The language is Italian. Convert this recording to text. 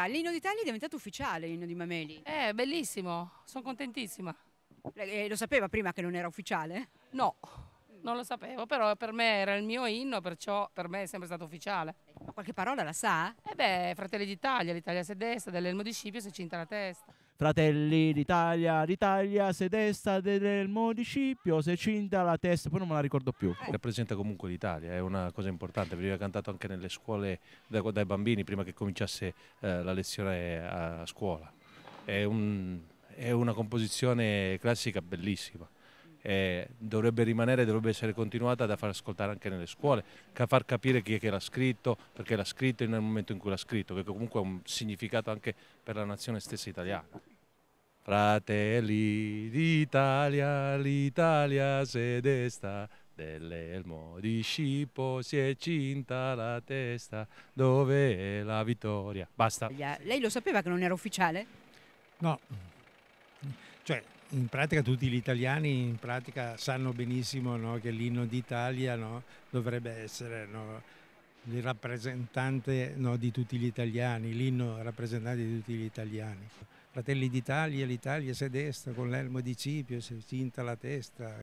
Sandra, l'inno d'Italia è diventato ufficiale, l'inno di Mameli. Eh, bellissimo, sono contentissima. eh, lo sapeva prima che non era ufficiale? No, non lo sapevo, però per me era il mio inno, perciò per me è sempre stato ufficiale. Ma qualche parola la sa? Eh beh, Fratelli d'Italia, l'Italia se destra, dell'Elmo di Scipio se cinta la testa. Fratelli d'Italia, d'Italia, se destra del municipio, se cinta la testa, poi non me la ricordo più. Eh, rappresenta comunque l'Italia, è una cosa importante, veniva cantato anche nelle scuole dai, dai bambini prima che cominciasse eh, la lezione a scuola. È, un, è una composizione classica bellissima eh, dovrebbe rimanere, dovrebbe essere continuata da far ascoltare anche nelle scuole, a far capire chi è che l'ha scritto, perché l'ha scritto nel momento in cui l'ha scritto, che comunque ha un significato anche per la nazione stessa italiana. Fratelli d'Italia, l'Italia se desta, dell'elmo di scippo si è cinta la testa, dove è la vittoria? Basta. Lei lo sapeva che non era ufficiale? No, cioè in pratica tutti gli italiani sanno benissimo no, che l'inno d'Italia no, dovrebbe essere no, il rappresentante di tutti gli italiani, l'inno rappresentante di tutti gli italiani. Fratelli d'Italia, l'Italia si destra con l'elmo di Cipio, si cinta la testa,